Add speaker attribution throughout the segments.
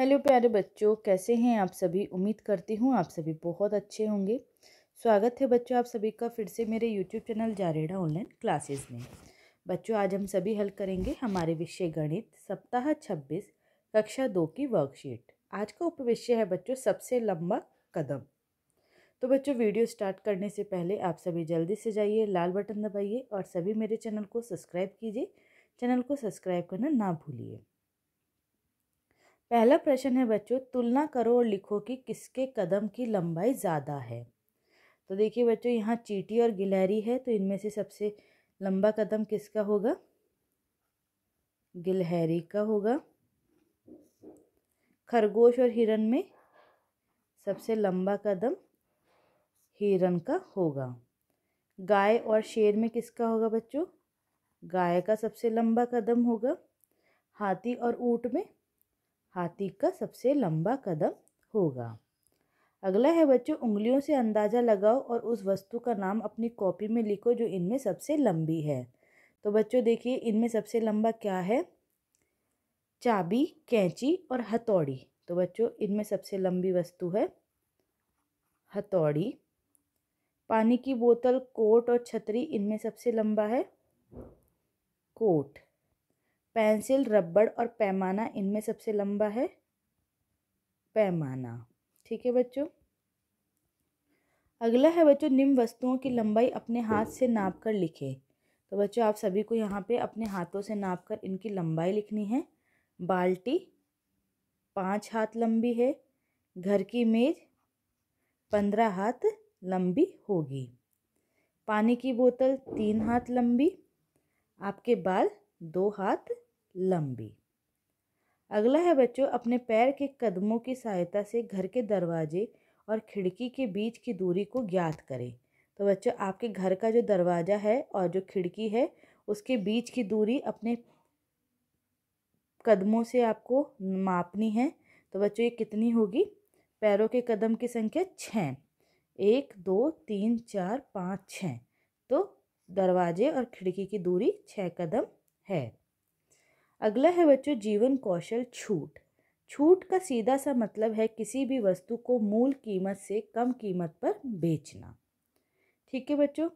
Speaker 1: hello प्यारे बच्चों कैसे हैं आप सभी उम्मीद करती हूँ आप सभी बहुत अच्छे होंगे स्वागत है बच्चों आप सभी का फिर से मेरे यूट्यूब चैनल जारेडा ऑनलाइन क्लासेस में बच्चों आज हम सभी हल करेंगे हमारे विषय गणित सप्ताह छब्बीस कक्षा दो की वर्कशीट आज का उपविषय है बच्चों सबसे लंबा कदम तो बच्चों वीडियो स्टार्ट करने से पहले आप सभी जल्दी से जाइए लाल बटन दबाइए और सभी मेरे चैनल को सब्सक्राइब कीजिए चैनल को सब्सक्राइब करना ना भूलिए पहला प्रश्न है बच्चों तुलना करो और लिखो कि किसके कदम की लंबाई ज़्यादा है तो देखिए बच्चों यहाँ चीटी और गिलहरी है तो इनमें से सबसे लंबा कदम किसका होगा गिलहरी का होगा खरगोश और हिरन में सबसे लंबा कदम हिरन का होगा गाय और शेर में किसका होगा बच्चों गाय का सबसे लंबा कदम होगा हाथी और ऊँट में हाथी का सबसे लंबा कदम होगा अगला है बच्चों उंगलियों से अंदाज़ा लगाओ और उस वस्तु का नाम अपनी कॉपी में लिखो जो इनमें सबसे लंबी है तो बच्चों देखिए इनमें सबसे लंबा क्या है चाबी कैंची और हथौड़ी तो बच्चों इनमें सबसे लंबी वस्तु है हथौड़ी पानी की बोतल कोट और छतरी इनमें सबसे लंबा है कोट पेंसिल रबड़ और पैमाना इनमें सबसे लंबा है पैमाना ठीक है बच्चों अगला है बच्चों निम्न वस्तुओं की लंबाई अपने हाथ से नाप कर लिखें तो बच्चों आप सभी को यहाँ पे अपने हाथों से नाप कर इनकी लंबाई लिखनी है बाल्टी पाँच हाथ लंबी है घर की मेज पंद्रह हाथ लंबी होगी पानी की बोतल तीन हाथ लंबी आपके बाल दो हाथ लंबी अगला है बच्चों अपने पैर के कदमों की सहायता से घर के दरवाजे और खिड़की के बीच की दूरी को ज्ञात करें तो बच्चों आपके घर का जो दरवाज़ा है और जो खिड़की है उसके बीच की दूरी अपने कदमों से आपको मापनी है तो बच्चों ये कितनी होगी पैरों के कदम की संख्या छः एक दो तीन चार पाँच छः तो दरवाजे और खिड़की की दूरी छः कदम है अगला है बच्चों जीवन कौशल छूट छूट का सीधा सा मतलब है किसी भी वस्तु को मूल कीमत से कम कीमत पर बेचना ठीक है बच्चों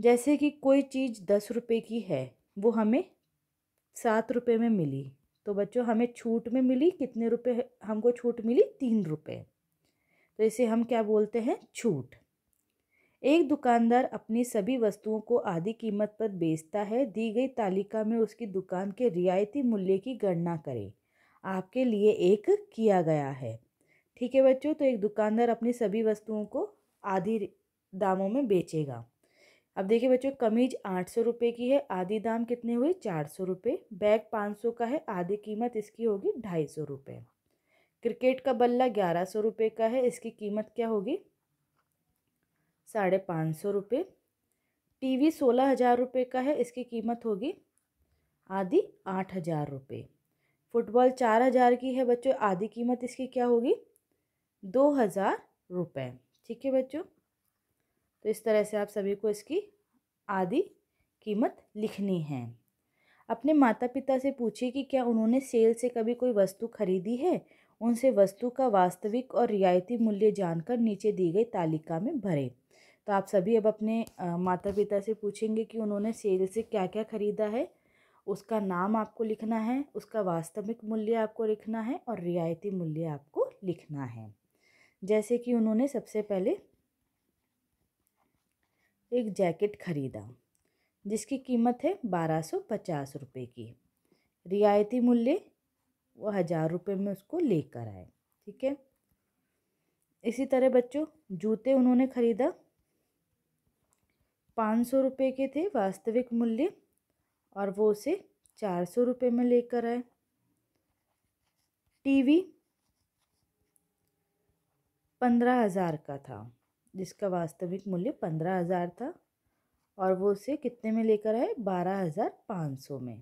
Speaker 1: जैसे कि कोई चीज़ दस रुपये की है वो हमें सात रुपये में मिली तो बच्चों हमें छूट में मिली कितने रुपए हमको छूट मिली तीन रुपये तो इसे हम क्या बोलते हैं छूट एक दुकानदार अपनी सभी वस्तुओं को आधी कीमत पर बेचता है दी गई तालिका में उसकी दुकान के रियायती मूल्य की गणना करें आपके लिए एक किया गया है ठीक है बच्चों तो एक दुकानदार अपनी सभी वस्तुओं को आधी दामों में बेचेगा अब देखिए बच्चों कमीज आठ सौ रुपये की है आधी दाम कितने हुए चार सौ रुपये बैग पाँच सौ का है आधी कीमत इसकी होगी ढाई सौ रुपये क्रिकेट का बल्ला ग्यारह सौ रुपये का है इसकी कीमत क्या होगी साढ़े पाँच सौ रुपये टी वी सोलह हज़ार रुपये का है इसकी कीमत होगी आधी आठ हज़ार रुपये फुटबॉल चार हज़ार की है बच्चों आधी कीमत इसकी क्या होगी दो हज़ार रुपये ठीक है बच्चों तो इस तरह से आप सभी को इसकी आधी कीमत लिखनी है अपने माता पिता से पूछिए कि क्या उन्होंने सेल से कभी कोई वस्तु खरीदी है उनसे वस्तु का वास्तविक और रियायती मूल्य जानकर नीचे दी गई तालिका में भरें तो आप सभी अब अपने माता पिता से पूछेंगे कि उन्होंने सेल से क्या क्या ख़रीदा है उसका नाम आपको लिखना है उसका वास्तविक मूल्य आपको लिखना है और रियायती मूल्य आपको लिखना है जैसे कि उन्होंने सबसे पहले एक जैकेट ख़रीदा जिसकी कीमत है बारह सौ पचास रुपये की रियायती मूल्य वो हज़ार रुपये में उसको लेकर आए ठीक है इसी तरह बच्चों जूते उन्होंने ख़रीदा पाँच सौ रुपये के थे वास्तविक मूल्य और वो उसे चार सौ रुपये में लेकर आए टीवी पंद्रह हज़ार का था जिसका वास्तविक मूल्य पंद्रह हज़ार था और वो उसे कितने में लेकर आए बारह हज़ार पाँच सौ में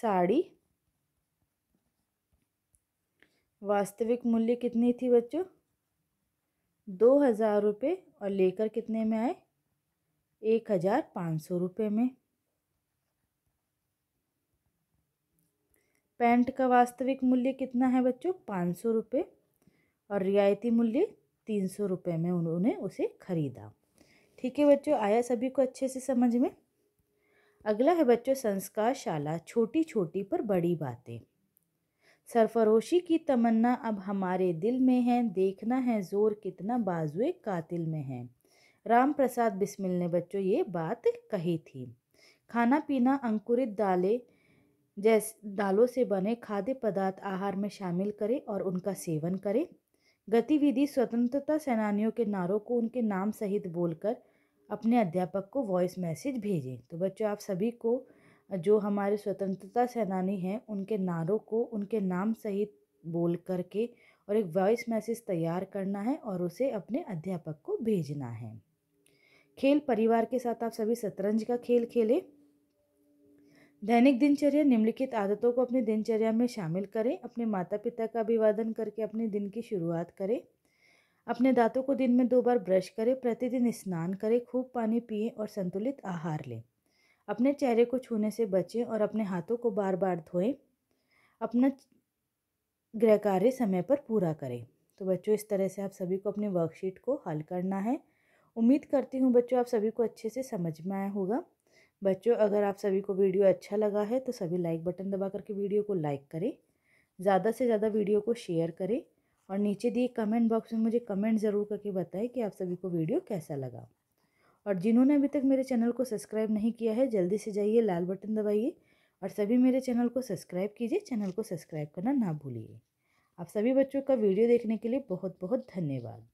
Speaker 1: साड़ी वास्तविक मूल्य कितनी थी बच्चों दो हज़ार रुपये और लेकर कितने में आए एक हज़ार पाँच सौ रुपये में पैंट का वास्तविक मूल्य कितना है बच्चों पाँच सौ रुपये और रियायती मूल्य तीन सौ रुपये में उन्होंने उसे खरीदा ठीक है बच्चों आया सभी को अच्छे से समझ में अगला है बच्चों संस्कार शाला छोटी छोटी पर बड़ी बातें सरफरोशी की तमन्ना अब हमारे दिल में है देखना है जोर कितना बाजुए कातिल में है राम प्रसाद बिस्मिल ने बच्चों ये बात कही थी खाना पीना अंकुरित दालें जैस दालों से बने खाद्य पदार्थ आहार में शामिल करें और उनका सेवन करें गतिविधि स्वतंत्रता सेनानियों के नारों को उनके नाम सहित बोलकर अपने अध्यापक को वॉइस मैसेज भेजें तो बच्चों आप सभी को जो हमारे स्वतंत्रता सेनानी हैं उनके नारों को उनके नाम सहित बोल करके और एक वॉइस मैसेज तैयार करना है और उसे अपने अध्यापक को भेजना है खेल परिवार के साथ आप सभी शतरंज का खेल खेलें दैनिक दिनचर्या निम्नलिखित आदतों को अपनी दिनचर्या में शामिल करें अपने माता पिता का अभिवादन करके अपने दिन की शुरुआत करें अपने दांतों को दिन में दो बार ब्रश करें प्रतिदिन स्नान करें खूब पानी पिए और संतुलित आहार लें अपने चेहरे को छूने से बचें और अपने हाथों को बार बार धोएं अपना गृह कार्य समय पर पूरा करें तो बच्चों इस तरह से आप सभी को अपनी वर्कशीट को हल करना है उम्मीद करती हूँ बच्चों आप सभी को अच्छे से समझ में आया होगा बच्चों अगर आप सभी को वीडियो अच्छा लगा है तो सभी लाइक बटन दबा करके वीडियो को लाइक करें ज़्यादा से ज़्यादा वीडियो को शेयर करें और नीचे दिए कमेंट बॉक्स में मुझे कमेंट ज़रूर करके बताएं कि आप सभी को वीडियो कैसा लगा और जिन्होंने अभी तक मेरे चैनल को सब्सक्राइब नहीं किया है जल्दी से जाइए लाल बटन दबाइए और सभी मेरे चैनल को सब्सक्राइब कीजिए चैनल को सब्सक्राइब करना ना भूलिए आप सभी बच्चों का वीडियो देखने के लिए बहुत बहुत धन्यवाद